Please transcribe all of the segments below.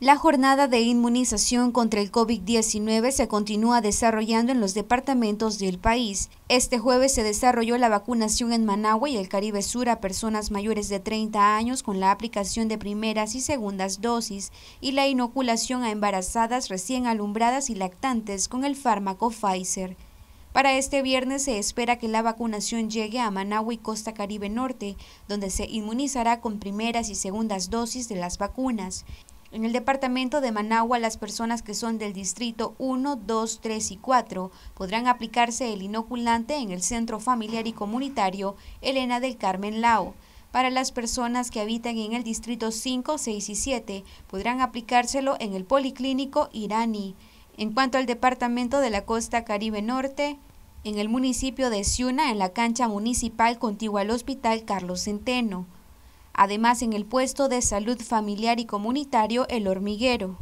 La jornada de inmunización contra el COVID-19 se continúa desarrollando en los departamentos del país. Este jueves se desarrolló la vacunación en Managua y el Caribe Sur a personas mayores de 30 años con la aplicación de primeras y segundas dosis y la inoculación a embarazadas recién alumbradas y lactantes con el fármaco Pfizer. Para este viernes se espera que la vacunación llegue a Managua y Costa Caribe Norte, donde se inmunizará con primeras y segundas dosis de las vacunas. En el departamento de Managua, las personas que son del distrito 1, 2, 3 y 4 podrán aplicarse el inoculante en el Centro Familiar y Comunitario Elena del Carmen Lao. Para las personas que habitan en el distrito 5, 6 y 7 podrán aplicárselo en el Policlínico Irani. En cuanto al departamento de la Costa Caribe Norte, en el municipio de Ciuna, en la cancha municipal contigua al Hospital Carlos Centeno. Además, en el puesto de salud familiar y comunitario El Hormiguero.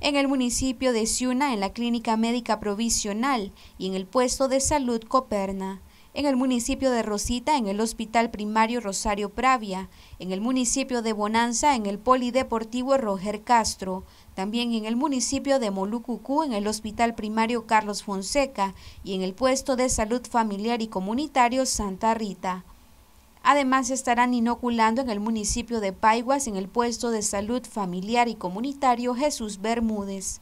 En el municipio de Ciuna, en la clínica médica provisional y en el puesto de salud Coperna. En el municipio de Rosita, en el hospital primario Rosario Pravia. En el municipio de Bonanza, en el polideportivo Roger Castro. También en el municipio de Molucucú, en el hospital primario Carlos Fonseca y en el puesto de salud familiar y comunitario Santa Rita. Además, estarán inoculando en el municipio de Paiguas en el puesto de salud familiar y comunitario Jesús Bermúdez.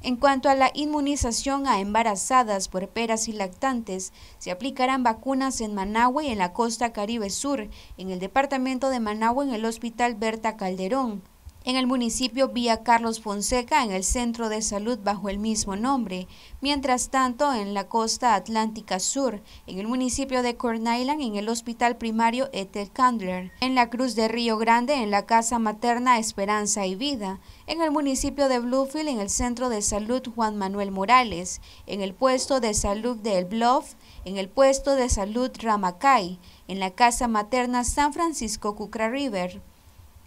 En cuanto a la inmunización a embarazadas, peras y lactantes, se aplicarán vacunas en Managua y en la costa Caribe Sur, en el departamento de Managua en el Hospital Berta Calderón, en el municipio Vía Carlos Fonseca, en el centro de salud bajo el mismo nombre. Mientras tanto, en la costa atlántica sur, en el municipio de Corn Island, en el hospital primario Ethel Candler, en la Cruz de Río Grande, en la casa materna Esperanza y Vida, en el municipio de Bluefield, en el centro de salud Juan Manuel Morales, en el puesto de salud de El Bluff, en el puesto de salud Ramacay, en la casa materna San Francisco Cucra River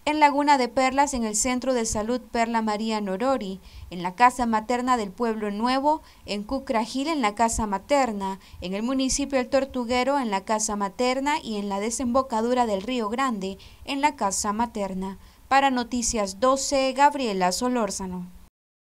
en Laguna de Perlas, en el Centro de Salud Perla María Norori, en la Casa Materna del Pueblo Nuevo, en Cucragil, en la Casa Materna, en el municipio El Tortuguero, en la Casa Materna y en la desembocadura del Río Grande, en la Casa Materna. Para Noticias 12, Gabriela Solórzano.